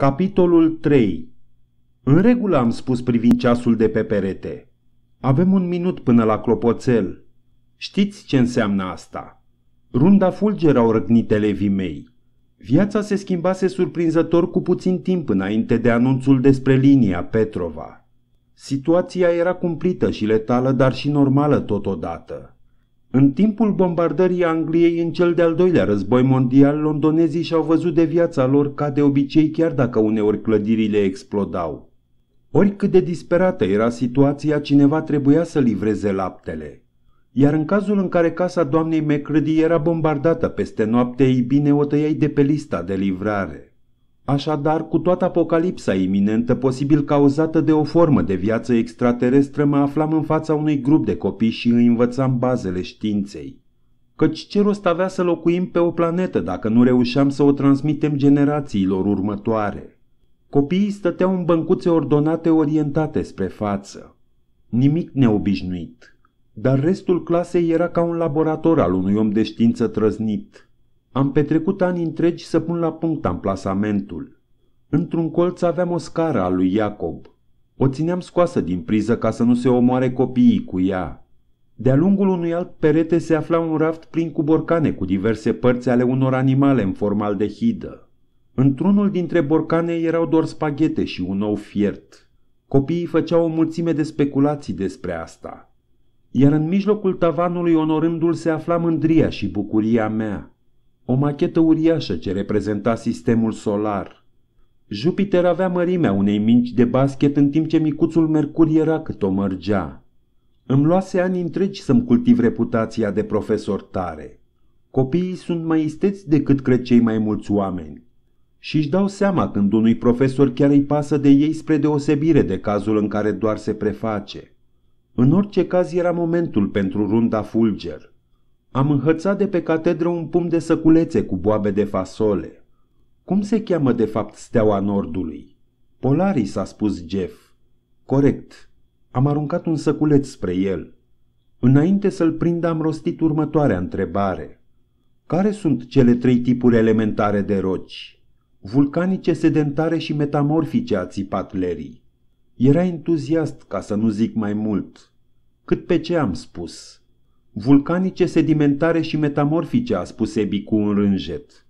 Capitolul 3 În regulă am spus privind ceasul de pe perete. Avem un minut până la clopoțel. Știți ce înseamnă asta? Runda fulger au răgnit elevii mei. Viața se schimbase surprinzător cu puțin timp înainte de anunțul despre linia Petrova. Situația era cumplită și letală, dar și normală totodată. În timpul bombardării Angliei în cel de-al doilea război mondial, londonezii și-au văzut de viața lor ca de obicei chiar dacă uneori clădirile explodau. Oricât de disperată era situația, cineva trebuia să livreze laptele. Iar în cazul în care casa doamnei McCready era bombardată peste noapte, ei bine o tăiai de pe lista de livrare. Așadar, cu toată apocalipsa iminentă, posibil cauzată de o formă de viață extraterestră, mă aflam în fața unui grup de copii și îi învățam bazele științei. Căci ce rost avea să locuim pe o planetă dacă nu reușeam să o transmitem generațiilor următoare? Copiii stăteau în băncuțe ordonate orientate spre față. Nimic neobișnuit. Dar restul clasei era ca un laborator al unui om de știință trăznit – am petrecut ani întregi să pun la punct amplasamentul. Într-un colț aveam o scară a lui Iacob. O țineam scoasă din priză ca să nu se omoare copiii cu ea. De-a lungul unui alt perete se afla un raft plin cu borcane cu diverse părți ale unor animale în formal de hidă. Într-unul dintre borcane erau doar spaghete și un ou fiert. Copiii făceau o mulțime de speculații despre asta. Iar în mijlocul tavanului onorându-l se afla mândria și bucuria mea o machetă uriașă ce reprezenta sistemul solar. Jupiter avea mărimea unei mingi de basket în timp ce micuțul Mercur era cât o mărgea. Îmi luase ani întregi să-mi cultiv reputația de profesor tare. Copiii sunt mai isteți decât cred cei mai mulți oameni și își dau seama când unui profesor chiar îi pasă de ei spre deosebire de cazul în care doar se preface. În orice caz era momentul pentru runda fulger. Am înhățat de pe catedră un pumn de săculețe cu boabe de fasole. Cum se cheamă de fapt steaua nordului? Polaris, a spus Jeff. Corect. Am aruncat un săculeț spre el. Înainte să-l prind am rostit următoarea întrebare. Care sunt cele trei tipuri elementare de roci? Vulcanice, sedentare și metamorfice, a țipat Larry. Era entuziast, ca să nu zic mai mult. Cât pe ce am spus – vulcanice, sedimentare și metamorfice, a spus Ebi cu un rânjet.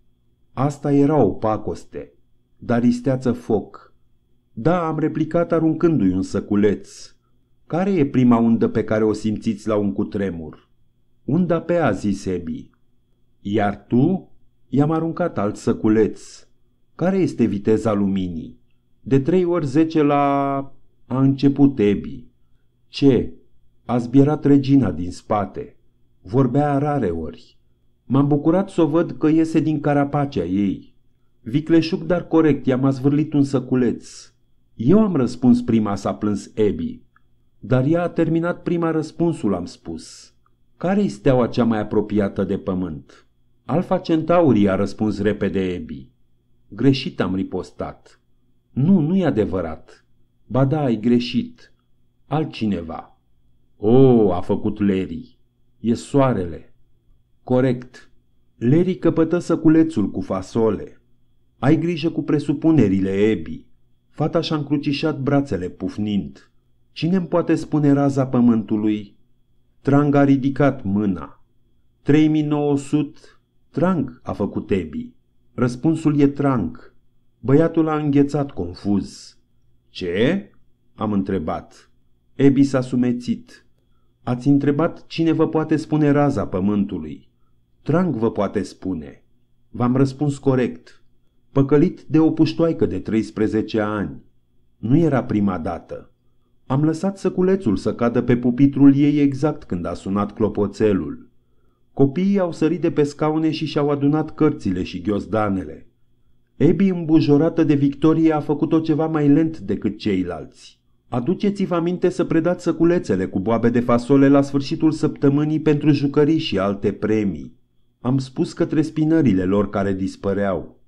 Asta era o pacoste, dar isteață foc. Da, am replicat aruncându-i un săculeț. Care e prima undă pe care o simțiți la un cutremur? Unda pe a, zis Ebi. Iar tu? I-am aruncat alt săculeț. Care este viteza luminii? De trei ori zece la... a început Ebi. Ce? A zbierat regina din spate. Vorbea ori. M-am bucurat să o văd că iese din carapacea ei. Vicleșuc, dar corect, i-am azvârlit un săculeț. Eu am răspuns prima, s-a plâns Ebi. Dar ea a terminat prima răspunsul, am spus. care este steaua cea mai apropiată de pământ? Alfa Centauri, a răspuns repede Ebi. Greșit am ripostat. Nu, nu e adevărat. Ba da, ai greșit. Altcineva. O, a făcut Larry. E soarele. Corect. Leri căpătă săculețul cu fasole. Ai grijă cu presupunerile, Ebi. Fata și-a încrucișat brațele pufnind. Cine mi poate spune raza pământului? Trang a ridicat mâna. 3900 Trang a făcut Ebi. Răspunsul e Trang. Băiatul a înghețat confuz. Ce? Am întrebat. Ebi s-a sumețit. Ați întrebat cine vă poate spune raza pământului. Trang vă poate spune. V-am răspuns corect. Păcălit de o puștoaică de 13 ani. Nu era prima dată. Am lăsat săculețul să cadă pe pupitrul ei exact când a sunat clopoțelul. Copiii au sărit de pe scaune și și-au adunat cărțile și ghiozdanele. Ebi, îmbujorată de victorie, a făcut-o ceva mai lent decât ceilalți. Aduceți-vă aminte să predați săculețele cu boabe de fasole la sfârșitul săptămânii pentru jucării și alte premii. Am spus către spinările lor care dispăreau.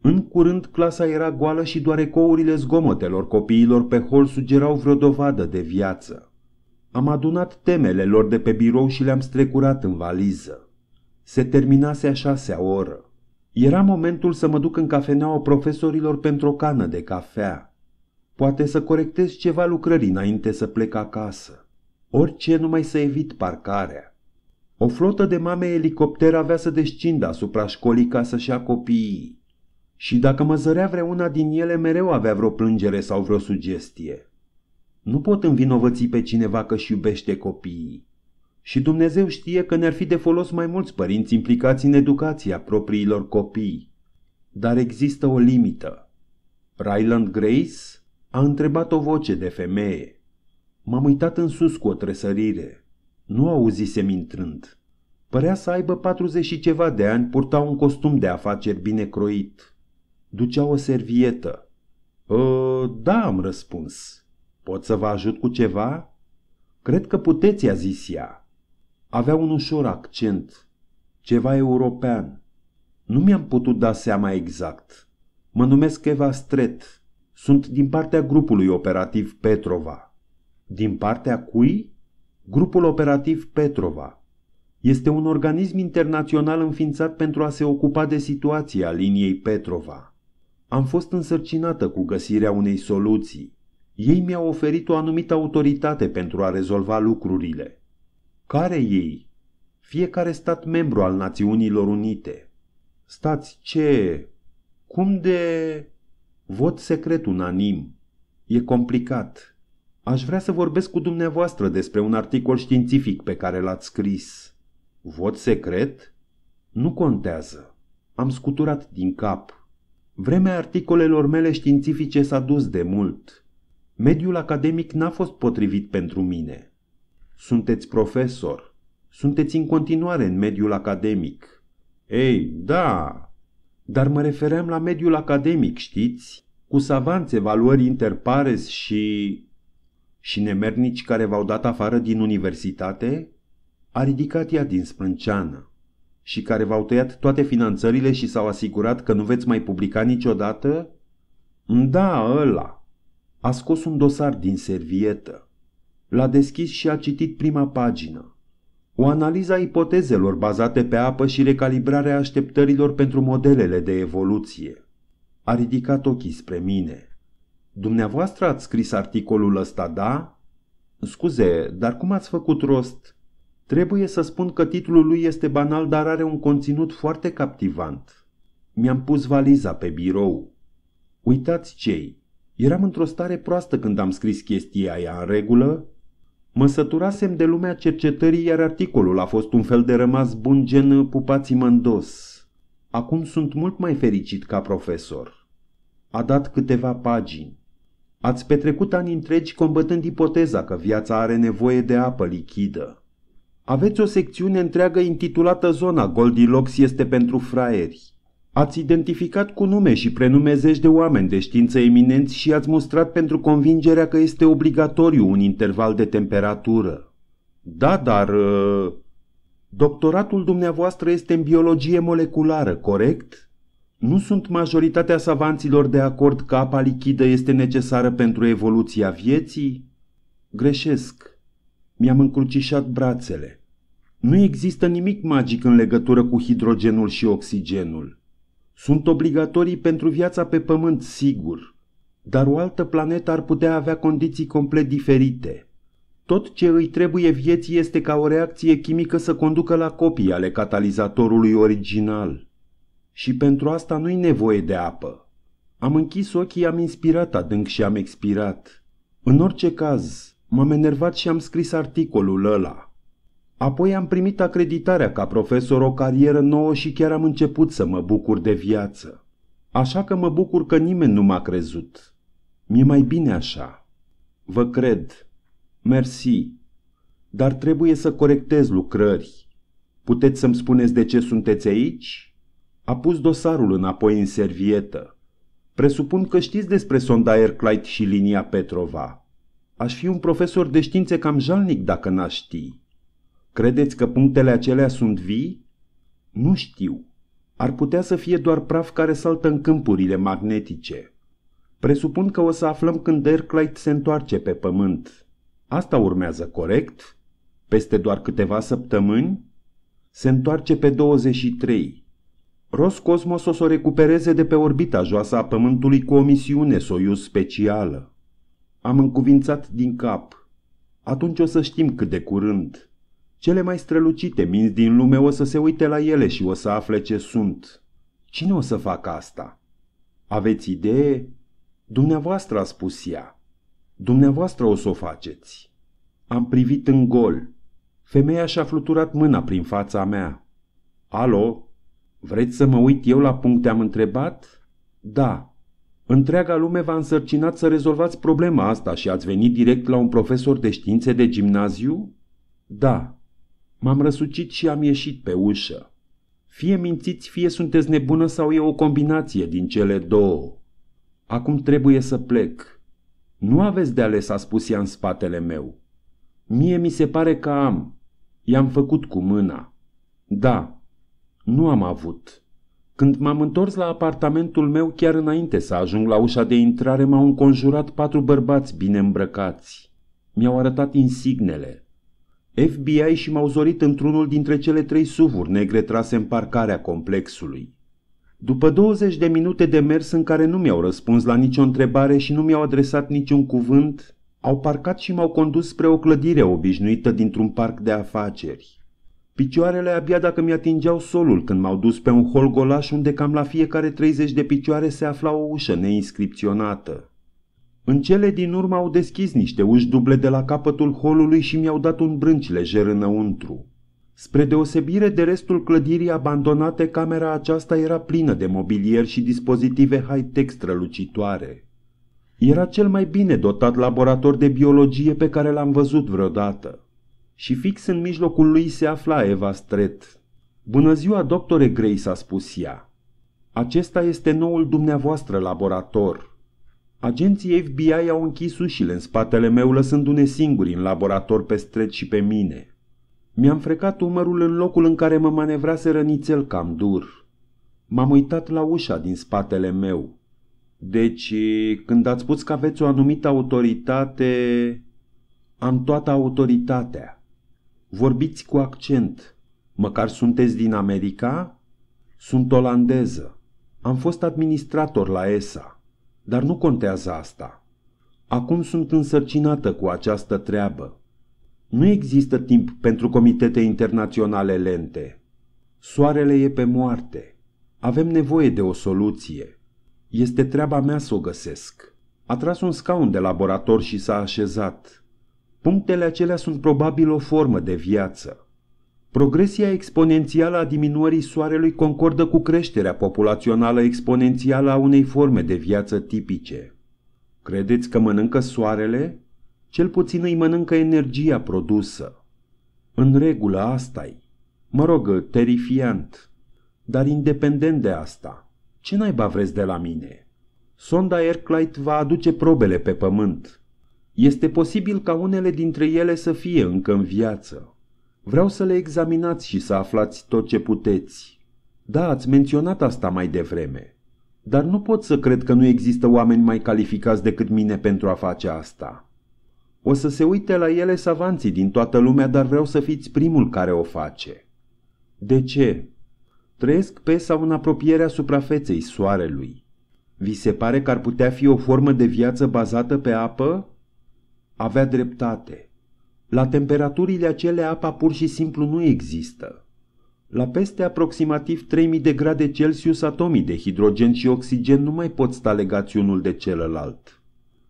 În curând, clasa era goală și doar ecourile zgomotelor copiilor pe hol sugerau vreo dovadă de viață. Am adunat temele lor de pe birou și le-am strecurat în valiză. Se terminase a șasea oră. Era momentul să mă duc în cafeneaua profesorilor pentru o cană de cafea. Poate să corectez ceva lucrări înainte să plec acasă. Orice numai să evit parcarea. O flotă de mame elicopter avea să descindă asupra școlii ca să-și ia copiii. Și dacă mă zărea vreuna din ele, mereu avea vreo plângere sau vreo sugestie. Nu pot învinovăți pe cineva că-și iubește copiii. Și Dumnezeu știe că ne-ar fi de folos mai mulți părinți implicați în educația propriilor copii. Dar există o limită. Ryland Grace a întrebat o voce de femeie. M-am uitat în sus cu o tresărire. Nu auzisem intrând. Părea să aibă 40 și ceva de ani, purta un costum de afaceri bine croit. Ducea o servietă. Ă, da, am răspuns. Pot să vă ajut cu ceva? Cred că puteți, a zis ea. Avea un ușor accent, ceva european. Nu mi-am putut da seama exact. Mă numesc Eva Stret. Sunt din partea grupului operativ Petrova. Din partea cui? Grupul operativ Petrova. Este un organism internațional înființat pentru a se ocupa de situația liniei Petrova. Am fost însărcinată cu găsirea unei soluții. Ei mi-au oferit o anumită autoritate pentru a rezolva lucrurile. Care ei? Fiecare stat membru al Națiunilor Unite. Stați ce? Cum de... Vot secret unanim. E complicat. Aș vrea să vorbesc cu dumneavoastră despre un articol științific pe care l-ați scris. Vot secret? Nu contează. Am scuturat din cap. Vremea articolelor mele științifice s-a dus de mult. Mediul academic n-a fost potrivit pentru mine. Sunteți profesor. Sunteți în continuare în mediul academic. Ei, da, dar mă refeream la mediul academic, știți? Cu savanți, evaluări interpares și... Și nemernici care v-au dat afară din universitate? A ridicat ea din sprânceană. Și care v-au tăiat toate finanțările și s-au asigurat că nu veți mai publica niciodată? Da, ăla. A scos un dosar din servietă. L-a deschis și a citit prima pagină o analiză a ipotezelor bazate pe apă și recalibrarea așteptărilor pentru modelele de evoluție. A ridicat ochii spre mine. Dumneavoastră ați scris articolul ăsta, da? Scuze, dar cum ați făcut rost? Trebuie să spun că titlul lui este banal, dar are un conținut foarte captivant. Mi-am pus valiza pe birou. Uitați cei, eram într-o stare proastă când am scris chestia aia în regulă, Mă săturasem de lumea cercetării, iar articolul a fost un fel de rămas bun gen pupații dos. Acum sunt mult mai fericit ca profesor. A dat câteva pagini. Ați petrecut ani întregi combătând ipoteza că viața are nevoie de apă lichidă. Aveți o secțiune întreagă intitulată Zona Goldilocks este pentru fraieri. Ați identificat cu nume și prenume zeci de oameni de știință eminenți și ați mostrat pentru convingerea că este obligatoriu un interval de temperatură. Da, dar... Uh, doctoratul dumneavoastră este în biologie moleculară, corect? Nu sunt majoritatea savanților de acord că apa lichidă este necesară pentru evoluția vieții? Greșesc. Mi-am încrucișat brațele. Nu există nimic magic în legătură cu hidrogenul și oxigenul sunt obligatorii pentru viața pe pământ, sigur, dar o altă planetă ar putea avea condiții complet diferite. Tot ce îi trebuie vieții este ca o reacție chimică să conducă la copii ale catalizatorului original. Și pentru asta nu-i nevoie de apă. Am închis ochii, am inspirat adânc și am expirat. În orice caz, m-am enervat și am scris articolul ăla. Apoi am primit acreditarea ca profesor o carieră nouă și chiar am început să mă bucur de viață. Așa că mă bucur că nimeni nu m-a crezut. Mi-e mai bine așa. Vă cred. Mersi. Dar trebuie să corectez lucrări. Puteți să-mi spuneți de ce sunteți aici? A pus dosarul înapoi în servietă. Presupun că știți despre sonda Airclight și linia Petrova. Aș fi un profesor de științe cam jalnic dacă n-aș ști. Credeți că punctele acelea sunt vii? Nu știu. Ar putea să fie doar praf care saltă în câmpurile magnetice. Presupun că o să aflăm când Derclight se întoarce pe pământ. Asta urmează, corect? Peste doar câteva săptămâni? Se întoarce pe 23. Roscosmos o să o recupereze de pe orbita joasă a Pământului cu o misiune Soyuz specială. Am încuvințat din cap. Atunci o să știm cât de curând. Cele mai strălucite minți din lume o să se uite la ele și o să afle ce sunt. Cine o să facă asta? Aveți idee? Dumneavoastră, a spus ea. Dumneavoastră o să o faceți. Am privit în gol. Femeia și-a fluturat mâna prin fața mea. Alo, vreți să mă uit eu la puncte am întrebat? Da. Întreaga lume v-a însărcinat să rezolvați problema asta și ați venit direct la un profesor de științe de gimnaziu? Da. M-am răsucit și am ieșit pe ușă. Fie mințiți, fie sunteți nebună sau e o combinație din cele două. Acum trebuie să plec. Nu aveți de ales, a spus ea în spatele meu. Mie mi se pare că am. I-am făcut cu mâna. Da, nu am avut. Când m-am întors la apartamentul meu chiar înainte să ajung la ușa de intrare, m-au înconjurat patru bărbați bine îmbrăcați. Mi-au arătat insignele. FBI și m-au zorit într-unul dintre cele trei suvuri negre trase în parcarea complexului. După 20 de minute de mers în care nu mi-au răspuns la nicio întrebare și nu mi-au adresat niciun cuvânt, au parcat și m-au condus spre o clădire obișnuită dintr-un parc de afaceri. Picioarele abia dacă mi-atingeau solul când m-au dus pe un hol golaș unde cam la fiecare 30 de picioare se afla o ușă neinscripționată. În cele din urmă au deschis niște uși duble de la capătul holului și mi-au dat un brânci lejer înăuntru. Spre deosebire de restul clădirii abandonate, camera aceasta era plină de mobilier și dispozitive high-tech strălucitoare. Era cel mai bine dotat laborator de biologie pe care l-am văzut vreodată. Și fix în mijlocul lui se afla Eva Stret. Bună ziua, doctore Grace, a spus ea. Acesta este noul dumneavoastră laborator. Agenții FBI au închis ușile în spatele meu, lăsându-ne singuri în laborator pe stret și pe mine. Mi-am frecat umărul în locul în care mă manevrase rănițel cam dur. M-am uitat la ușa din spatele meu. Deci, când ați spus că aveți o anumită autoritate, am toată autoritatea. Vorbiți cu accent. Măcar sunteți din America? Sunt olandeză. Am fost administrator la ESA. Dar nu contează asta. Acum sunt însărcinată cu această treabă. Nu există timp pentru comitete internaționale lente. Soarele e pe moarte. Avem nevoie de o soluție. Este treaba mea să o găsesc. A tras un scaun de laborator și s-a așezat. Punctele acelea sunt probabil o formă de viață. Progresia exponențială a diminuării soarelui concordă cu creșterea populațională exponențială a unei forme de viață tipice. Credeți că mănâncă soarele? Cel puțin îi mănâncă energia produsă. În regulă asta -i. Mă rog, terifiant. Dar independent de asta, ce naiba vreți de la mine? Sonda Erclite va aduce probele pe pământ. Este posibil ca unele dintre ele să fie încă în viață. Vreau să le examinați și să aflați tot ce puteți. Da, ați menționat asta mai devreme. Dar nu pot să cred că nu există oameni mai calificați decât mine pentru a face asta. O să se uite la ele savanții din toată lumea, dar vreau să fiți primul care o face. De ce? Trăiesc pe sau în apropierea suprafeței soarelui. Vi se pare că ar putea fi o formă de viață bazată pe apă? Avea dreptate. La temperaturile acelea apa pur și simplu nu există. La peste aproximativ 3000 de grade Celsius atomii de hidrogen și oxigen nu mai pot sta legați unul de celălalt.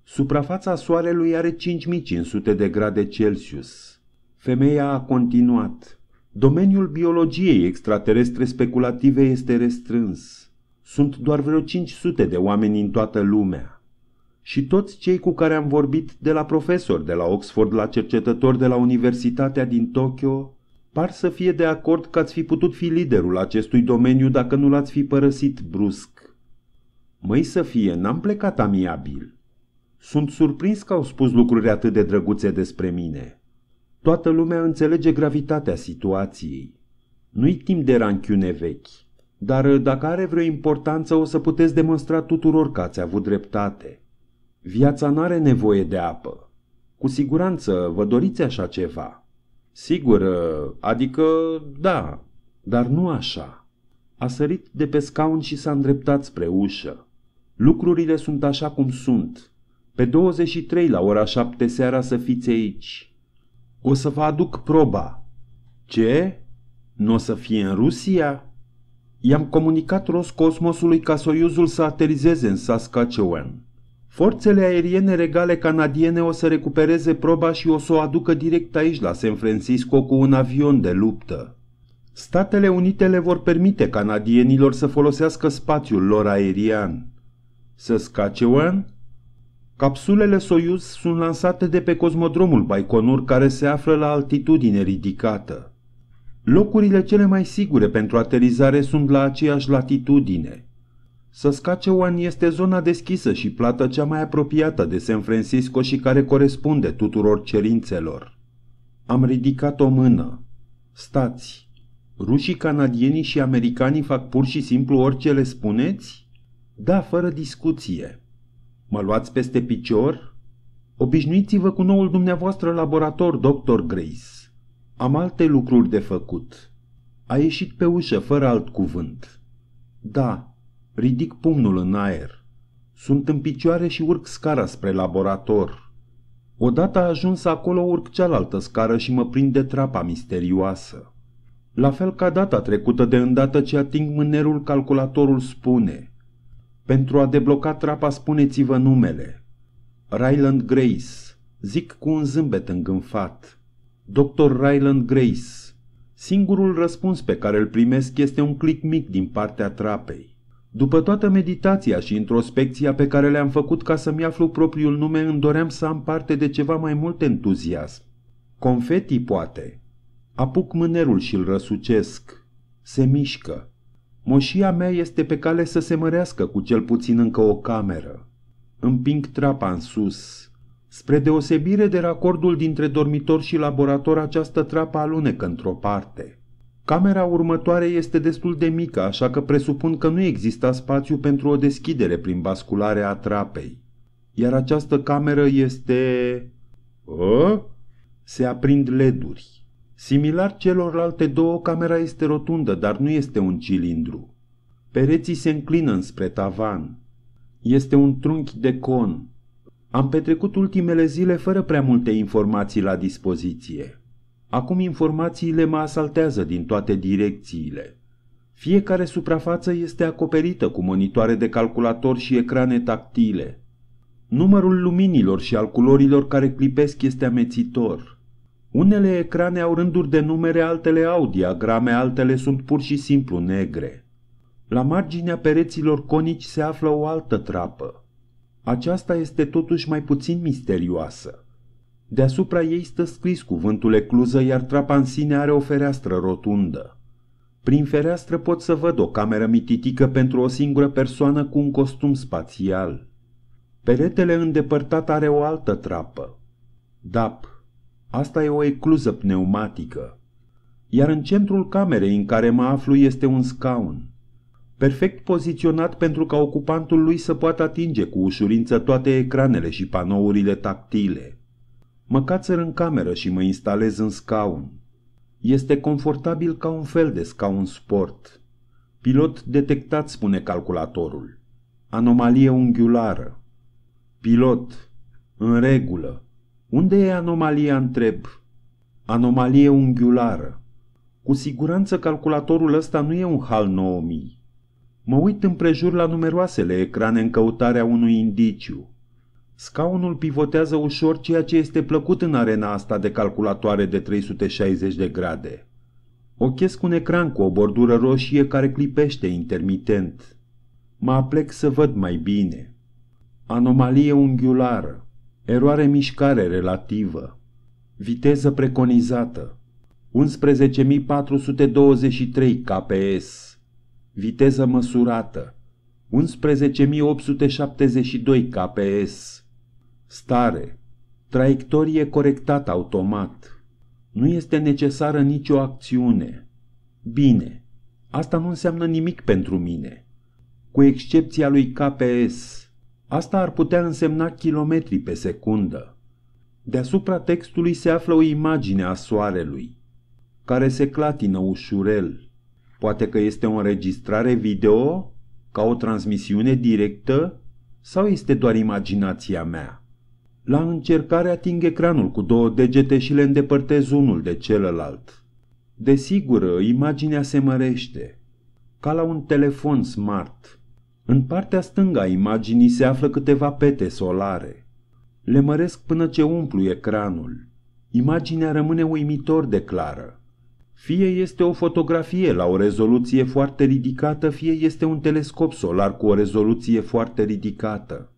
Suprafața soarelui are 5500 de grade Celsius. Femeia a continuat. Domeniul biologiei extraterestre speculative este restrâns. Sunt doar vreo 500 de oameni în toată lumea și toți cei cu care am vorbit, de la profesori de la Oxford, la cercetători de la Universitatea din Tokyo, par să fie de acord că ați fi putut fi liderul acestui domeniu dacă nu l-ați fi părăsit brusc. Măi să fie, n-am plecat amiabil. Sunt surprins că au spus lucruri atât de drăguțe despre mine. Toată lumea înțelege gravitatea situației. Nu-i timp de ranchiune vechi, dar dacă are vreo importanță o să puteți demonstra tuturor că ați avut dreptate. Viața n-are nevoie de apă. Cu siguranță vă doriți așa ceva. Sigur, ă, adică da, dar nu așa. A sărit de pe scaun și s-a îndreptat spre ușă. Lucrurile sunt așa cum sunt. Pe 23 la ora 7 seara să fiți aici. O să vă aduc proba. Ce? Nu o să fie în Rusia? I-am comunicat Roscosmosului ca soiuzul să aterizeze în Saskatchewan. Forțele aeriene regale canadiene o să recupereze proba și o să o aducă direct aici la San Francisco cu un avion de luptă. Statele Unite le vor permite canadienilor să folosească spațiul lor aerian. Saskatchewan? Capsulele Soyuz sunt lansate de pe cosmodromul Baikonur care se află la altitudine ridicată. Locurile cele mai sigure pentru aterizare sunt la aceeași latitudine – Saskatchewan este zona deschisă și plată cea mai apropiată de San Francisco și care corespunde tuturor cerințelor. Am ridicat o mână. Stați! Rușii canadienii și americanii fac pur și simplu orice le spuneți? Da, fără discuție. Mă luați peste picior? Obișnuiți-vă cu noul dumneavoastră laborator, Dr. Grace. Am alte lucruri de făcut. A ieșit pe ușă fără alt cuvânt. Da, Ridic pumnul în aer. Sunt în picioare și urc scara spre laborator. Odată ajuns acolo, urc cealaltă scară și mă prinde trapa misterioasă. La fel ca data trecută, de îndată ce ating mânerul, calculatorul spune Pentru a debloca trapa, spuneți-vă numele. Ryland Grace. Zic cu un zâmbet îngânfat. Dr. Ryland Grace. Singurul răspuns pe care îl primesc este un clic mic din partea trapei. După toată meditația și introspecția pe care le-am făcut ca să-mi aflu propriul nume, îmi doream să am parte de ceva mai mult entuziasm. Confeti, poate. Apuc mânerul și îl răsucesc. Se mișcă. Moșia mea este pe cale să se mărească cu cel puțin încă o cameră. Împing trapa în sus. Spre deosebire de racordul dintre dormitor și laborator, această trapă alunecă într-o parte – Camera următoare este destul de mică, așa că presupun că nu exista spațiu pentru o deschidere prin basculare a trapei. Iar această cameră este... A? Ă? Se aprind leduri. Similar celorlalte două, camera este rotundă, dar nu este un cilindru. Pereții se înclină înspre tavan. Este un trunchi de con. Am petrecut ultimele zile fără prea multe informații la dispoziție. Acum informațiile mă asaltează din toate direcțiile. Fiecare suprafață este acoperită cu monitoare de calculator și ecrane tactile. Numărul luminilor și al culorilor care clipesc este amețitor. Unele ecrane au rânduri de numere, altele au diagrame, altele sunt pur și simplu negre. La marginea pereților conici se află o altă trapă. Aceasta este totuși mai puțin misterioasă. Deasupra ei stă scris cuvântul ecluză, iar trapa în sine are o fereastră rotundă. Prin fereastră pot să văd o cameră mititică pentru o singură persoană cu un costum spațial. Peretele îndepărtat are o altă trapă. Dap. Asta e o ecluză pneumatică. Iar în centrul camerei în care mă aflu este un scaun. Perfect poziționat pentru ca ocupantul lui să poată atinge cu ușurință toate ecranele și panourile tactile. Mă cațăr în cameră și mă instalez în scaun. Este confortabil ca un fel de scaun sport. Pilot detectat, spune calculatorul. Anomalie unghiulară. Pilot. În regulă. Unde e anomalia, întreb? Anomalie unghiulară. Cu siguranță calculatorul ăsta nu e un HAL 9000. Mă uit împrejur la numeroasele ecrane în căutarea unui indiciu. Scaunul pivotează ușor, ceea ce este plăcut în arena asta de calculatoare de 360 de grade. Ochesc un ecran cu o bordură roșie care clipește intermitent. Mă aplec să văd mai bine. Anomalie unghiulară. Eroare mișcare relativă. Viteză preconizată. 11.423 kps. Viteză măsurată. 11.872 kps stare, traiectorie corectată automat. Nu este necesară nicio acțiune. Bine, asta nu înseamnă nimic pentru mine. Cu excepția lui KPS, asta ar putea însemna kilometri pe secundă. Deasupra textului se află o imagine a soarelui, care se clatină ușurel. Poate că este o înregistrare video, ca o transmisiune directă, sau este doar imaginația mea? La încercare ating ecranul cu două degete și le îndepărtez unul de celălalt. Desigur, imaginea se mărește, ca la un telefon smart. În partea stângă a imaginii se află câteva pete solare. Le măresc până ce umplu ecranul. Imaginea rămâne uimitor de clară. Fie este o fotografie la o rezoluție foarte ridicată, fie este un telescop solar cu o rezoluție foarte ridicată.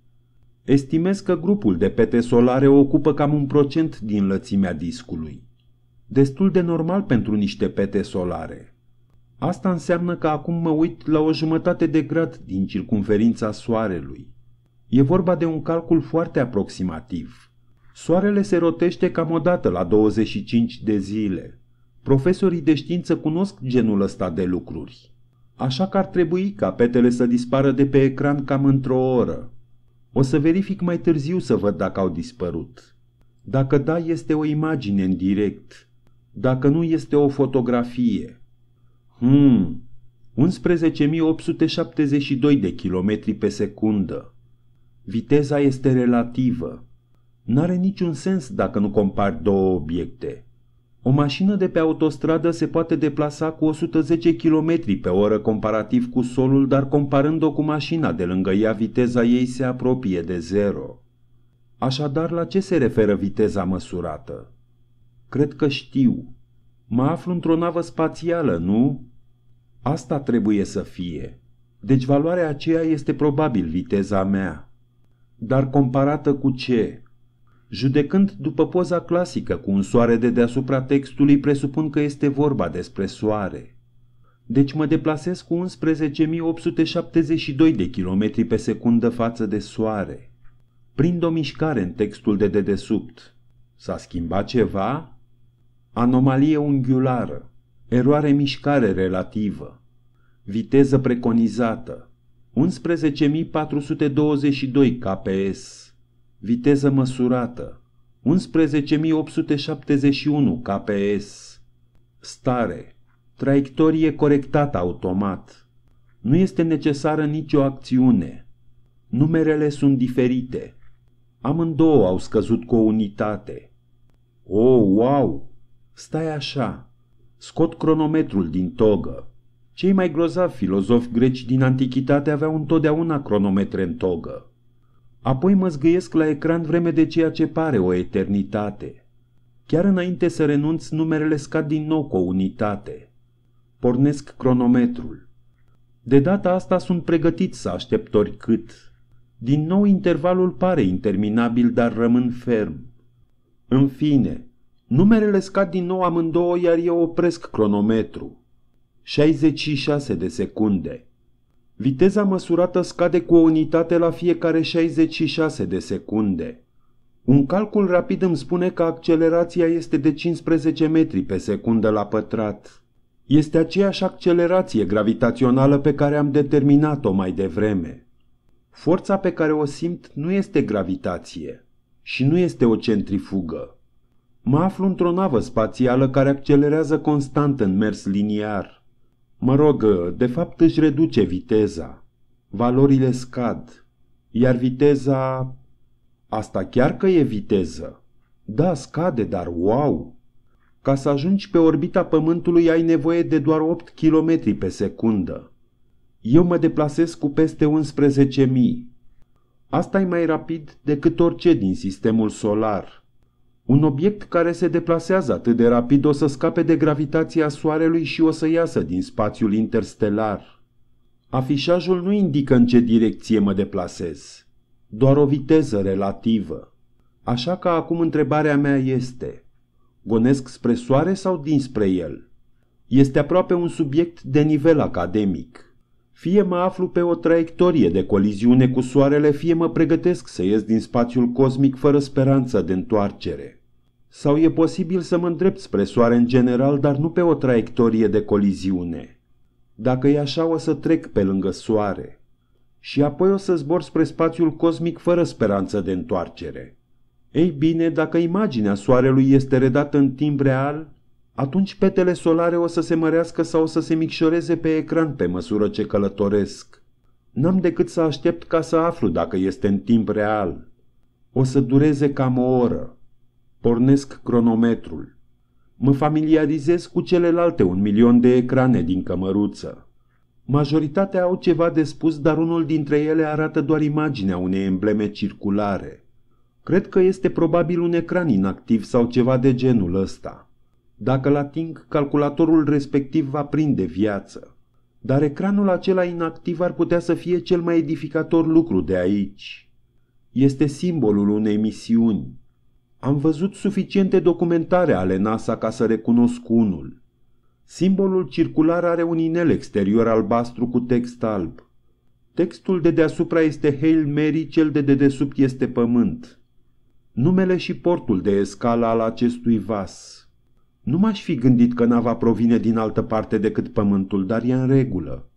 Estimez că grupul de pete solare ocupă cam un procent din lățimea discului. Destul de normal pentru niște pete solare. Asta înseamnă că acum mă uit la o jumătate de grad din circumferința Soarelui. E vorba de un calcul foarte aproximativ. Soarele se rotește cam o dată la 25 de zile. Profesorii de știință cunosc genul ăsta de lucruri. Așa că ar trebui ca petele să dispară de pe ecran cam într-o oră. O să verific mai târziu să văd dacă au dispărut. Dacă da, este o imagine în direct. Dacă nu, este o fotografie. Hmm, 11.872 de kilometri pe secundă. Viteza este relativă. N-are niciun sens dacă nu compari două obiecte. O mașină de pe autostradă se poate deplasa cu 110 km pe oră comparativ cu solul, dar comparând-o cu mașina de lângă ea, viteza ei se apropie de zero. Așadar, la ce se referă viteza măsurată? Cred că știu. Mă aflu într-o navă spațială, nu? Asta trebuie să fie. Deci valoarea aceea este probabil viteza mea. Dar comparată cu ce? Judecând după poza clasică cu un soare de deasupra textului, presupun că este vorba despre soare. Deci mă deplasez cu 11.872 de kilometri pe secundă față de soare. Prind o mișcare în textul de dedesubt. S-a schimbat ceva? Anomalie unghiulară. Eroare mișcare relativă. Viteză preconizată. 11.422 kps. Viteză măsurată 11871 kps Stare Traiectorie corectată automat Nu este necesară nicio acțiune Numerele sunt diferite Amândouă au scăzut cu o unitate Oh, wow! Stai așa! Scot cronometrul din togă. Cei mai grozavi filozofi greci din antichitate aveau întotdeauna cronometre în togă. Apoi mă zgâiesc la ecran vreme de ceea ce pare o eternitate. Chiar înainte să renunț, numerele scad din nou cu o unitate. Pornesc cronometrul. De data asta sunt pregătit să aștept oricât. Din nou intervalul pare interminabil, dar rămân ferm. În fine, numerele scad din nou amândouă, iar eu opresc cronometru. 66 de secunde. Viteza măsurată scade cu o unitate la fiecare 66 de secunde. Un calcul rapid îmi spune că accelerația este de 15 metri pe secundă la pătrat. Este aceeași accelerație gravitațională pe care am determinat-o mai devreme. Forța pe care o simt nu este gravitație și nu este o centrifugă. Mă aflu într-o navă spațială care accelerează constant în mers liniar. Mă rog, de fapt își reduce viteza. Valorile scad. Iar viteza... Asta chiar că e viteză. Da, scade, dar wow! Ca să ajungi pe orbita Pământului ai nevoie de doar 8 km pe secundă. Eu mă deplasez cu peste 11.000. Asta e mai rapid decât orice din sistemul solar – un obiect care se deplasează atât de rapid o să scape de gravitația Soarelui și o să iasă din spațiul interstelar. Afișajul nu indică în ce direcție mă deplasez, doar o viteză relativă. Așa că acum întrebarea mea este, gonesc spre soare sau dinspre el? Este aproape un subiect de nivel academic. Fie mă aflu pe o traiectorie de coliziune cu soarele, fie mă pregătesc să ies din spațiul cosmic fără speranță de întoarcere. Sau e posibil să mă îndrept spre soare în general, dar nu pe o traiectorie de coliziune. Dacă e așa, o să trec pe lângă soare. Și apoi o să zbor spre spațiul cosmic fără speranță de întoarcere. Ei bine, dacă imaginea soarelui este redată în timp real, atunci petele solare o să se mărească sau o să se micșoreze pe ecran pe măsură ce călătoresc. N-am decât să aștept ca să aflu dacă este în timp real. O să dureze cam o oră. Pornesc cronometrul. Mă familiarizez cu celelalte un milion de ecrane din cămăruță. Majoritatea au ceva de spus, dar unul dintre ele arată doar imaginea unei embleme circulare. Cred că este probabil un ecran inactiv sau ceva de genul ăsta. Dacă-l ating, calculatorul respectiv va prinde viață. Dar ecranul acela inactiv ar putea să fie cel mai edificator lucru de aici. Este simbolul unei misiuni. Am văzut suficiente documentare ale NASA ca să recunosc unul. Simbolul circular are un inel exterior albastru cu text alb. Textul de deasupra este Hail Mary, cel de dedesubt este pământ. Numele și portul de escală al acestui vas. Nu m-aș fi gândit că nava provine din altă parte decât pământul, dar e în regulă.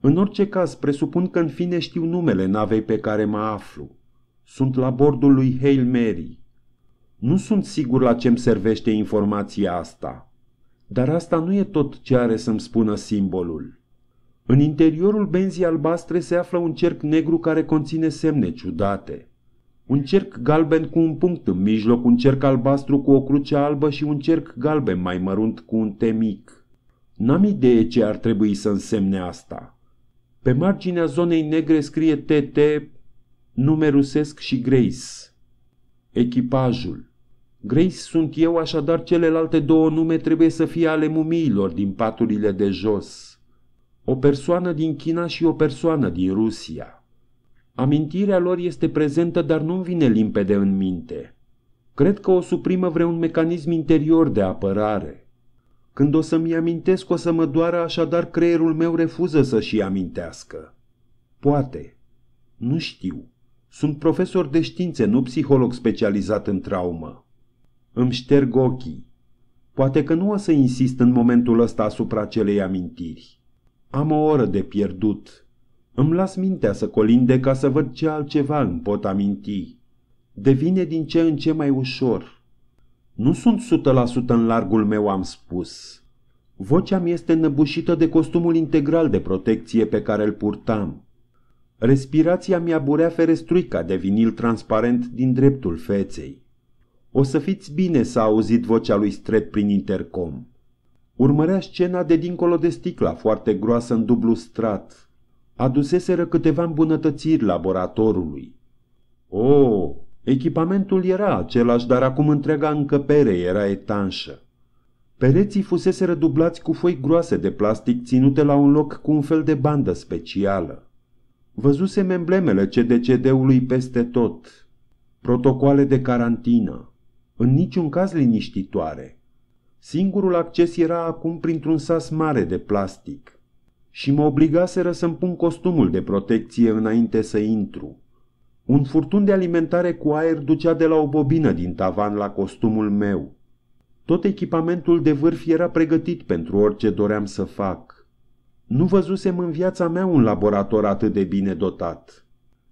În orice caz, presupun că în fine știu numele navei pe care mă aflu. Sunt la bordul lui Hail Mary. Nu sunt sigur la ce-mi servește informația asta. Dar asta nu e tot ce are să-mi spună simbolul. În interiorul benzii albastre se află un cerc negru care conține semne ciudate – un cerc galben cu un punct în mijloc, un cerc albastru cu o cruce albă și un cerc galben mai mărunt cu un T mic. N-am idee ce ar trebui să însemne asta. Pe marginea zonei negre scrie TT, numerusesc și Grace. Echipajul. Grace sunt eu, așadar celelalte două nume trebuie să fie ale mumiilor din paturile de jos. O persoană din China și o persoană din Rusia. Amintirea lor este prezentă, dar nu-mi vine limpede în minte. Cred că o suprimă vreun mecanism interior de apărare. Când o să-mi amintesc, o să mă doară, așadar creierul meu refuză să-și amintească. Poate. Nu știu. Sunt profesor de științe, nu psiholog specializat în traumă. Îmi șterg ochii. Poate că nu o să insist în momentul ăsta asupra acelei amintiri. Am o oră de pierdut. Îmi las mintea să colinde ca să văd ce altceva îmi pot aminti. Devine din ce în ce mai ușor. Nu sunt 100% în largul meu, am spus. Vocea mi este înăbușită de costumul integral de protecție pe care îl purtam. Respirația mi-a burea ferestruica de vinil transparent din dreptul feței. O să fiți bine să auzit vocea lui Stret prin intercom. Urmărea scena de dincolo de sticla foarte groasă în dublu strat, aduseseră câteva îmbunătățiri laboratorului. O, oh, echipamentul era același, dar acum întreaga încăpere era etanșă. Pereții fuseseră dublați cu foi groase de plastic ținute la un loc cu un fel de bandă specială. Văzusem emblemele CDCD-ului peste tot. Protocoale de carantină. În niciun caz liniștitoare. Singurul acces era acum printr-un sas mare de plastic și mă obligaseră să-mi pun costumul de protecție înainte să intru. Un furtun de alimentare cu aer ducea de la o bobină din tavan la costumul meu. Tot echipamentul de vârf era pregătit pentru orice doream să fac. Nu văzusem în viața mea un laborator atât de bine dotat.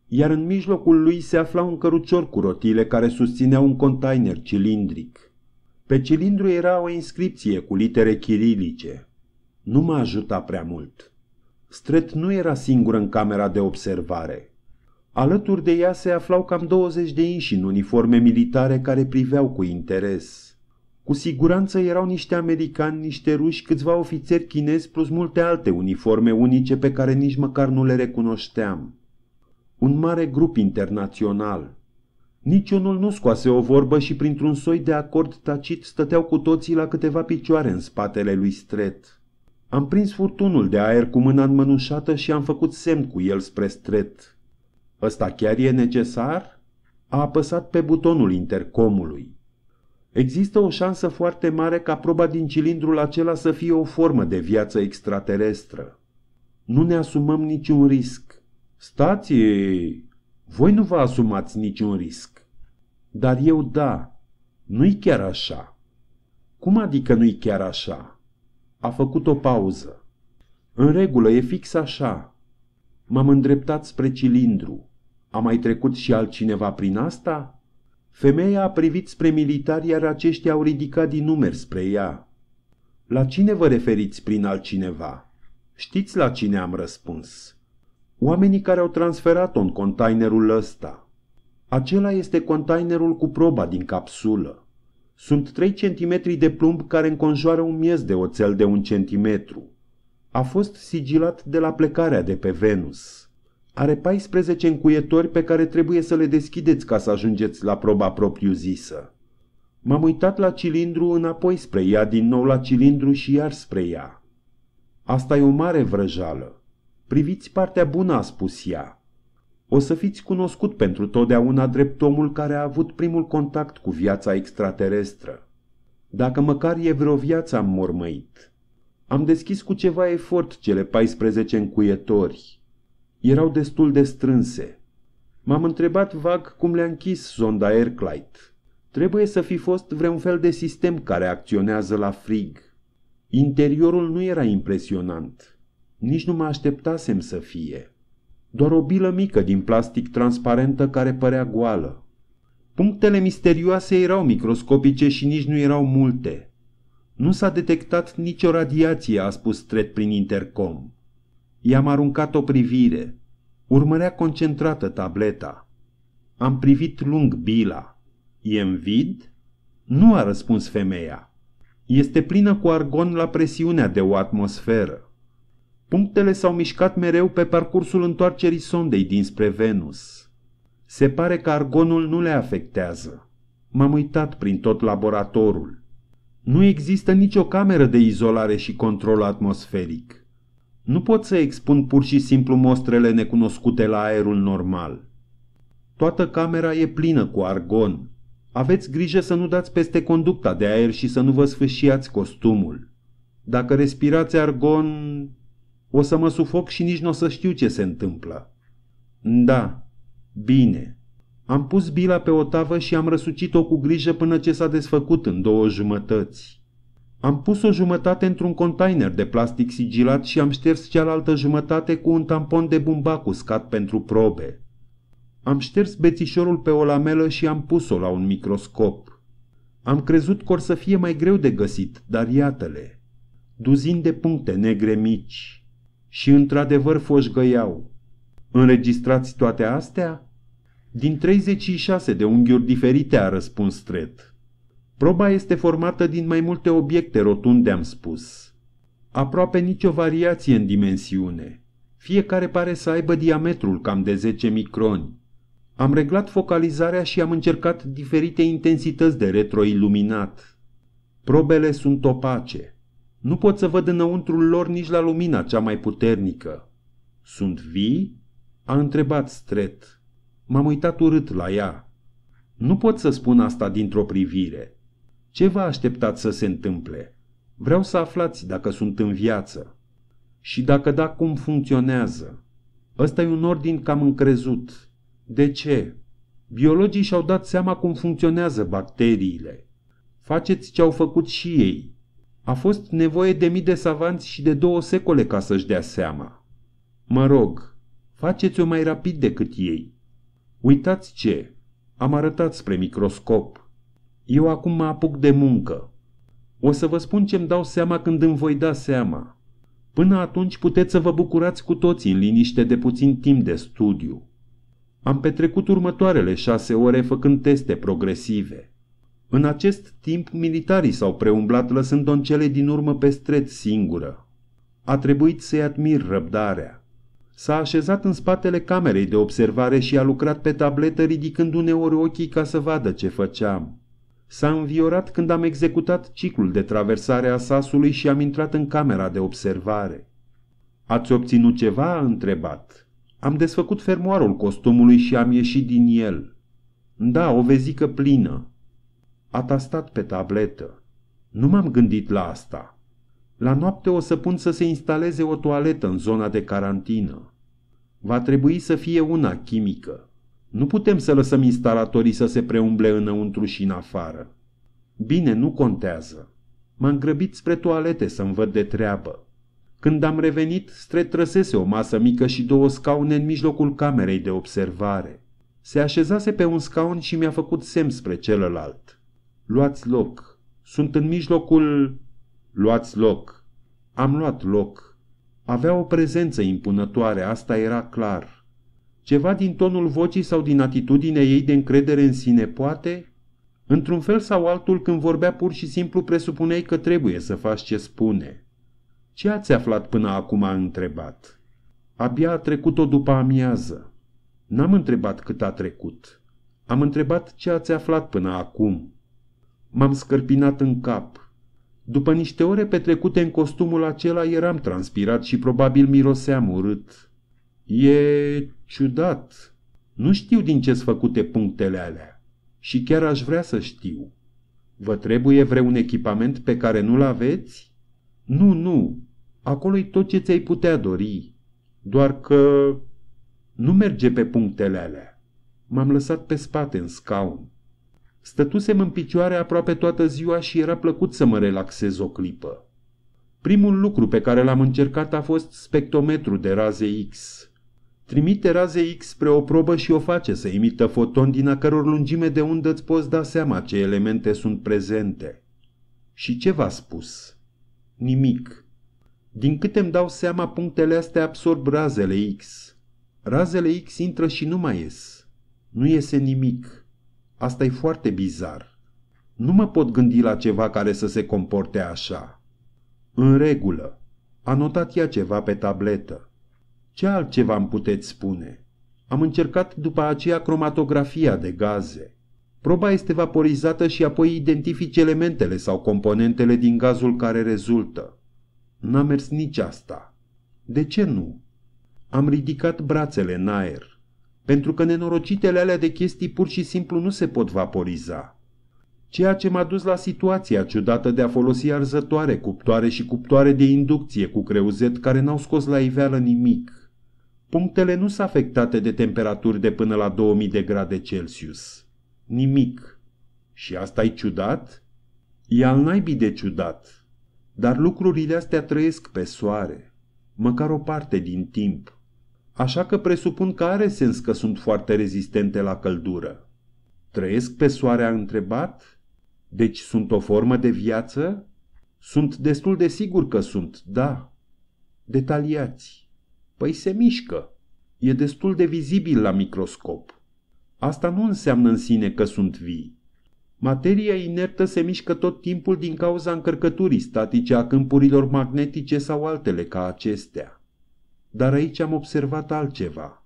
Iar în mijlocul lui se afla un cărucior cu rotile care susținea un container cilindric. Pe cilindru era o inscripție cu litere chirilice – nu mă ajuta prea mult. Stret nu era singur în camera de observare. Alături de ea se aflau cam 20 de inși în uniforme militare care priveau cu interes. Cu siguranță erau niște americani, niște ruși, câțiva ofițeri chinezi plus multe alte uniforme unice pe care nici măcar nu le recunoșteam. Un mare grup internațional. Niciunul nu scoase o vorbă și printr-un soi de acord tacit stăteau cu toții la câteva picioare în spatele lui Stret. Am prins furtunul de aer cu mâna înmănușată și am făcut semn cu el spre stret. Ăsta chiar e necesar? A apăsat pe butonul intercomului. Există o șansă foarte mare ca proba din cilindrul acela să fie o formă de viață extraterestră. Nu ne asumăm niciun risc. Stați! Voi nu vă asumați niciun risc. Dar eu da. Nu-i chiar așa. Cum adică nu-i chiar așa? A făcut o pauză. În regulă, e fix așa. M-am îndreptat spre cilindru. A mai trecut și altcineva prin asta? Femeia a privit spre militar iar aceștia au ridicat din numeri spre ea. La cine vă referiți prin altcineva? Știți la cine am răspuns. Oamenii care au transferat-o în containerul ăsta. Acela este containerul cu proba din capsulă. Sunt 3 centimetri de plumb care înconjoară un miez de oțel de un centimetru. A fost sigilat de la plecarea de pe Venus. Are 14 încuietori pe care trebuie să le deschideți ca să ajungeți la proba propriu-zisă. M-am uitat la cilindru înapoi spre ea, din nou la cilindru și iar spre ea. Asta e o mare vrăjală. Priviți partea bună, a spus ea. O să fiți cunoscut pentru totdeauna drept omul care a avut primul contact cu viața extraterestră. Dacă măcar e vreo viață am mormăit. Am deschis cu ceva efort cele 14 încuietori. Erau destul de strânse. M-am întrebat vag cum le-a închis zonda Airclight. Trebuie să fi fost vreun fel de sistem care acționează la frig. Interiorul nu era impresionant. Nici nu mă așteptasem să fie doar o bilă mică din plastic transparentă care părea goală. Punctele misterioase erau microscopice și nici nu erau multe. Nu s-a detectat nicio radiație, a spus Tret prin intercom. I-am aruncat o privire. Urmărea concentrată tableta. Am privit lung bila. E în vid? Nu a răspuns femeia. Este plină cu argon la presiunea de o atmosferă. Punctele s-au mișcat mereu pe parcursul întoarcerii sondei dinspre Venus. Se pare că argonul nu le afectează. M-am uitat prin tot laboratorul. Nu există nicio cameră de izolare și control atmosferic. Nu pot să expun pur și simplu mostrele necunoscute la aerul normal. Toată camera e plină cu argon. Aveți grijă să nu dați peste conducta de aer și să nu vă sfâșiați costumul. Dacă respirați argon, o să mă sufoc și nici nu o să știu ce se întâmplă. Da, bine. Am pus bila pe o tavă și am răsucit-o cu grijă până ce s-a desfăcut în două jumătăți. Am pus o jumătate într-un container de plastic sigilat și am șters cealaltă jumătate cu un tampon de bumbac uscat pentru probe. Am șters bețișorul pe o lamelă și am pus-o la un microscop. Am crezut că or să fie mai greu de găsit, dar iată-le. Duzin de puncte negre mici și într-adevăr foșgăiau. Înregistrați toate astea? Din 36 de unghiuri diferite a răspuns Tret. Proba este formată din mai multe obiecte rotunde, am spus. Aproape nicio variație în dimensiune. Fiecare pare să aibă diametrul cam de 10 microni. Am reglat focalizarea și am încercat diferite intensități de retroiluminat. Probele sunt opace. Nu pot să văd înăuntrul lor nici la lumina cea mai puternică. Sunt vii? A întrebat Stret. M-am uitat urât la ea. Nu pot să spun asta dintr-o privire. Ce vă așteptați să se întâmple? Vreau să aflați dacă sunt în viață. Și dacă da, cum funcționează. Ăsta e un ordin cam încrezut. De ce? Biologii și-au dat seama cum funcționează bacteriile. Faceți ce au făcut și ei. A fost nevoie de mii de savanți și de două secole ca să-și dea seama. Mă rog, faceți-o mai rapid decât ei. Uitați ce! Am arătat spre microscop. Eu acum mă apuc de muncă. O să vă spun ce-mi dau seama când îmi voi da seama. Până atunci puteți să vă bucurați cu toții în liniște de puțin timp de studiu. Am petrecut următoarele șase ore făcând teste progresive. În acest timp, militarii s-au preumblat lăsând-o cele din urmă pe streț singură. A trebuit să-i admir răbdarea. S-a așezat în spatele camerei de observare și a lucrat pe tabletă ridicând uneori ochii ca să vadă ce făceam. S-a înviorat când am executat ciclul de traversare a sasului și am intrat în camera de observare. Ați obținut ceva?" a întrebat. Am desfăcut fermoarul costumului și am ieșit din el. Da, o vezică plină atastat pe tabletă. Nu m-am gândit la asta. La noapte o să pun să se instaleze o toaletă în zona de carantină. Va trebui să fie una chimică. Nu putem să lăsăm instalatorii să se preumble înăuntru și în afară. Bine, nu contează. M-am grăbit spre toalete să-mi văd de treabă. Când am revenit, stretrăsese o masă mică și două scaune în mijlocul camerei de observare. Se așezase pe un scaun și mi-a făcut semn spre celălalt. Luați loc. Sunt în mijlocul... Luați loc. Am luat loc. Avea o prezență impunătoare, asta era clar. Ceva din tonul vocii sau din atitudinea ei de încredere în sine poate? Într-un fel sau altul, când vorbea pur și simplu, presupuneai că trebuie să faci ce spune. Ce ați aflat până acum?" a întrebat. Abia a trecut-o după amiază. N-am întrebat cât a trecut. Am întrebat ce ați aflat până acum. M-am scărpinat în cap. După niște ore petrecute în costumul acela, eram transpirat și probabil miroseam urât. E ciudat. Nu știu din ce-s făcute punctele alea. Și chiar aș vrea să știu. Vă trebuie vreun echipament pe care nu-l aveți? Nu, nu. acolo e tot ce ți-ai putea dori. Doar că nu merge pe punctele alea. M-am lăsat pe spate în scaun. Stătusem în picioare aproape toată ziua și era plăcut să mă relaxez o clipă. Primul lucru pe care l-am încercat a fost spectrometru de raze X. Trimite raze X spre o probă și o face să imită foton din a căror lungime de undă îți poți da seama ce elemente sunt prezente. Și ce v-a spus? Nimic. Din câte îmi dau seama, punctele astea absorb razele X. Razele X intră și nu mai ies. Nu iese nimic. Asta e foarte bizar. Nu mă pot gândi la ceva care să se comporte așa. În regulă. A notat ea ceva pe tabletă. Ce altceva îmi puteți spune? Am încercat după aceea cromatografia de gaze. Proba este vaporizată și apoi identifici elementele sau componentele din gazul care rezultă. N-a mers nici asta. De ce nu? Am ridicat brațele în aer pentru că nenorocitele alea de chestii pur și simplu nu se pot vaporiza. Ceea ce m-a dus la situația ciudată de a folosi arzătoare, cuptoare și cuptoare de inducție cu creuzet care n-au scos la iveală nimic. Punctele nu sunt afectate de temperaturi de până la 2000 de grade Celsius. Nimic. Și asta e ciudat? E al naibii de ciudat. Dar lucrurile astea trăiesc pe soare. Măcar o parte din timp așa că presupun că are sens că sunt foarte rezistente la căldură. Trăiesc pe soare, a întrebat? Deci sunt o formă de viață? Sunt destul de sigur că sunt, da. Detaliați. Păi se mișcă. E destul de vizibil la microscop. Asta nu înseamnă în sine că sunt vii. Materia inertă se mișcă tot timpul din cauza încărcăturii statice a câmpurilor magnetice sau altele ca acestea. Dar aici am observat altceva.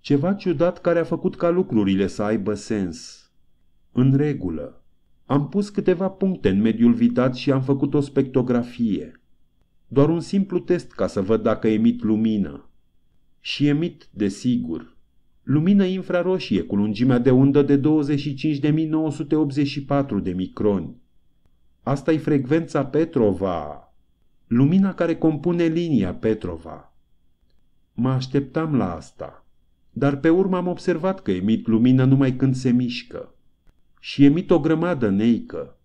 Ceva ciudat care a făcut ca lucrurile să aibă sens. În regulă. Am pus câteva puncte în mediul vidat și am făcut o spectrografie. Doar un simplu test ca să văd dacă emit lumină. Și emit, desigur, lumină infraroșie cu lungimea de undă de 25.984 de microni. Asta e frecvența Petrova, lumina care compune linia Petrova. Mă așteptam la asta, dar pe urmă am observat că emit lumină numai când se mișcă. Și emit o grămadă neică,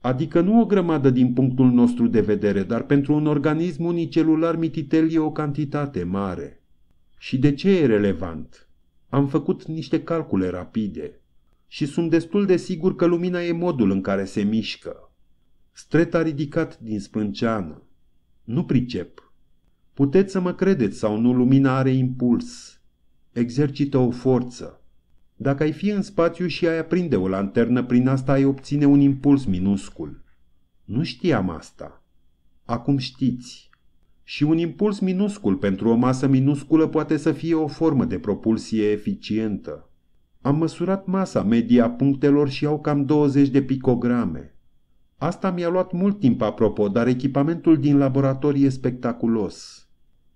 adică nu o grămadă din punctul nostru de vedere, dar pentru un organism unicelular mititel e o cantitate mare. Și de ce e relevant? Am făcut niște calcule rapide și sunt destul de sigur că lumina e modul în care se mișcă. Streta ridicat din spânceană. Nu pricep. Puteți să mă credeți sau nu, lumina are impuls. Exercită o forță. Dacă ai fi în spațiu și ai aprinde o lanternă, prin asta ai obține un impuls minuscul. Nu știam asta. Acum știți. Și un impuls minuscul pentru o masă minusculă poate să fie o formă de propulsie eficientă. Am măsurat masa media punctelor și au cam 20 de picograme. Asta mi-a luat mult timp apropo, dar echipamentul din laborator e spectaculos.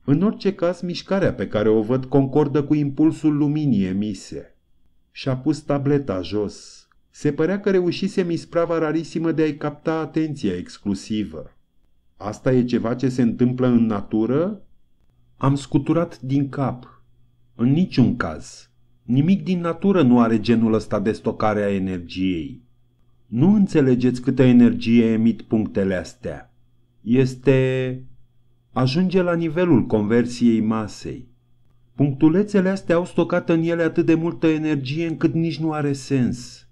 În orice caz, mișcarea pe care o văd concordă cu impulsul luminii emise. Și-a pus tableta jos. Se părea că reușise misprava rarisimă de a-i capta atenția exclusivă. Asta e ceva ce se întâmplă în natură? Am scuturat din cap. În niciun caz. Nimic din natură nu are genul ăsta de stocare a energiei. Nu înțelegeți câtă energie emit punctele astea. Este ajunge la nivelul conversiei masei. Punctulețele astea au stocat în ele atât de multă energie încât nici nu are sens.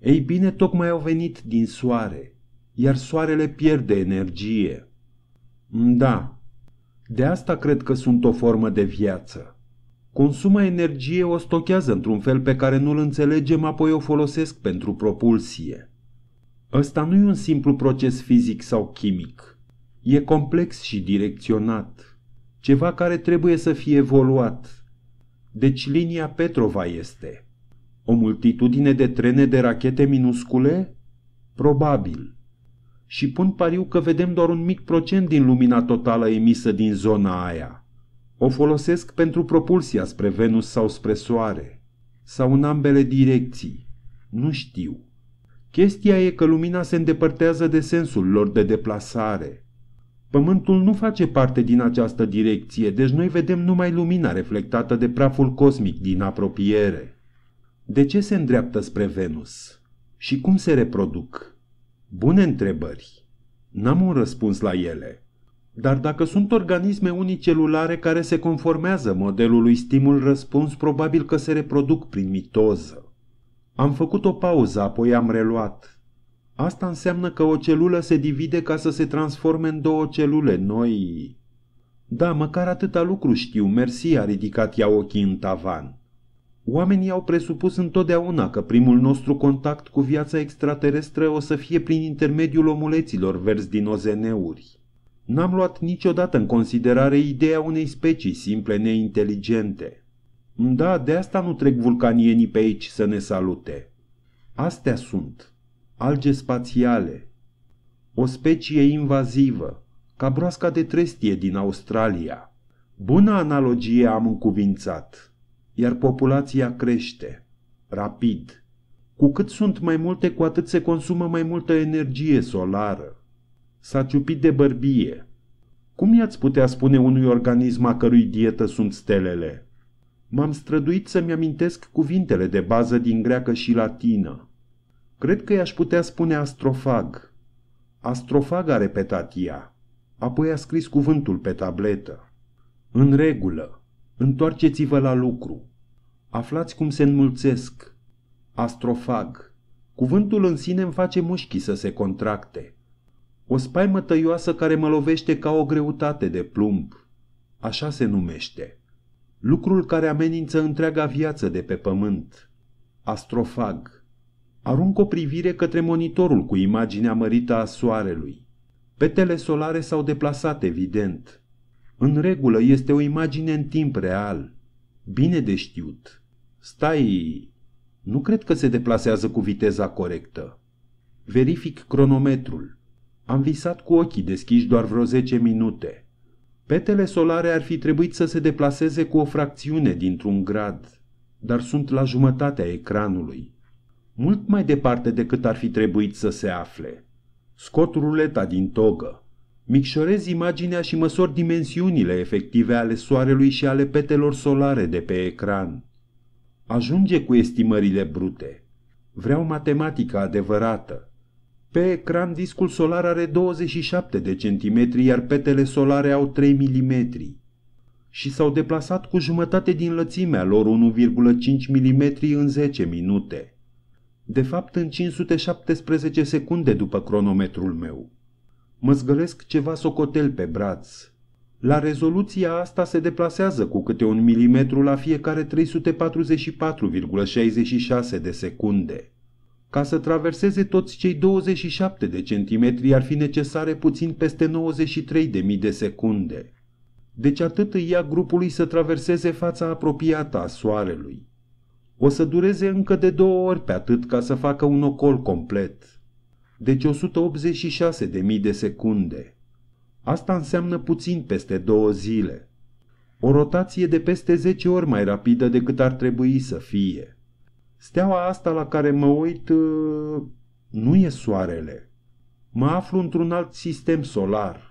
Ei bine, tocmai au venit din soare, iar soarele pierde energie. Da, de asta cred că sunt o formă de viață. Consumă energie, o stochează într-un fel pe care nu-l înțelegem, apoi o folosesc pentru propulsie. Ăsta nu e un simplu proces fizic sau chimic. E complex și direcționat, ceva care trebuie să fie evoluat. Deci linia Petrova este. O multitudine de trene de rachete minuscule? Probabil. Și pun pariu că vedem doar un mic procent din lumina totală emisă din zona aia. O folosesc pentru propulsia spre Venus sau spre Soare, sau în ambele direcții. Nu știu. Chestia e că lumina se îndepărtează de sensul lor de deplasare. Pământul nu face parte din această direcție, deci noi vedem numai lumina reflectată de praful cosmic din apropiere. De ce se îndreaptă spre Venus? Și cum se reproduc? Bune întrebări. N-am un răspuns la ele. Dar dacă sunt organisme unicelulare care se conformează modelului stimul-răspuns, probabil că se reproduc prin mitoză. Am făcut o pauză, apoi am reluat. Asta înseamnă că o celulă se divide ca să se transforme în două celule noi. Da, măcar atâta lucru știu, mersi, a ridicat ea ochii în tavan. Oamenii au presupus întotdeauna că primul nostru contact cu viața extraterestră o să fie prin intermediul omuleților verzi din ozeneuri. N-am luat niciodată în considerare ideea unei specii simple neinteligente. Da, de asta nu trec vulcanienii pe aici să ne salute. Astea sunt alge spațiale, o specie invazivă, ca broasca de trestie din Australia. Bună analogie am încuvințat, iar populația crește, rapid. Cu cât sunt mai multe, cu atât se consumă mai multă energie solară. S-a ciupit de bărbie. Cum i-ați putea spune unui organism a cărui dietă sunt stelele? M-am străduit să-mi amintesc cuvintele de bază din greacă și latină. Cred că i-aș putea spune astrofag. Astrofag a repetat ea. Apoi a scris cuvântul pe tabletă. În regulă. Întoarceți-vă la lucru. Aflați cum se înmulțesc. Astrofag. Cuvântul în sine îmi face mușchii să se contracte. O spaimă tăioasă care mă lovește ca o greutate de plumb. Așa se numește. Lucrul care amenință întreaga viață de pe pământ. Astrofag. Arunc o privire către monitorul cu imaginea mărită a soarelui. Petele solare s-au deplasat, evident. În regulă este o imagine în timp real. Bine de știut. Stai, nu cred că se deplasează cu viteza corectă. Verific cronometrul. Am visat cu ochii deschiși doar vreo 10 minute. Petele solare ar fi trebuit să se deplaseze cu o fracțiune dintr-un grad, dar sunt la jumătatea ecranului mult mai departe decât ar fi trebuit să se afle. Scot ruleta din togă. Micșorez imaginea și măsor dimensiunile efective ale soarelui și ale petelor solare de pe ecran. Ajunge cu estimările brute. Vreau matematica adevărată. Pe ecran discul solar are 27 de centimetri, iar petele solare au 3 mm. Și s-au deplasat cu jumătate din lățimea lor 1,5 mm în 10 minute de fapt în 517 secunde după cronometrul meu. Mă zgălesc ceva socotel pe braț. La rezoluția asta se deplasează cu câte un milimetru la fiecare 344,66 de secunde. Ca să traverseze toți cei 27 de centimetri ar fi necesare puțin peste 93.000 de secunde. Deci atât îi ia grupului să traverseze fața apropiată a Soarelui. O să dureze încă de două ori pe atât ca să facă un ocol complet. Deci 186 de mii de secunde. Asta înseamnă puțin peste două zile. O rotație de peste 10 ori mai rapidă decât ar trebui să fie. Steaua asta la care mă uit uh, nu e soarele. Mă aflu într-un alt sistem solar.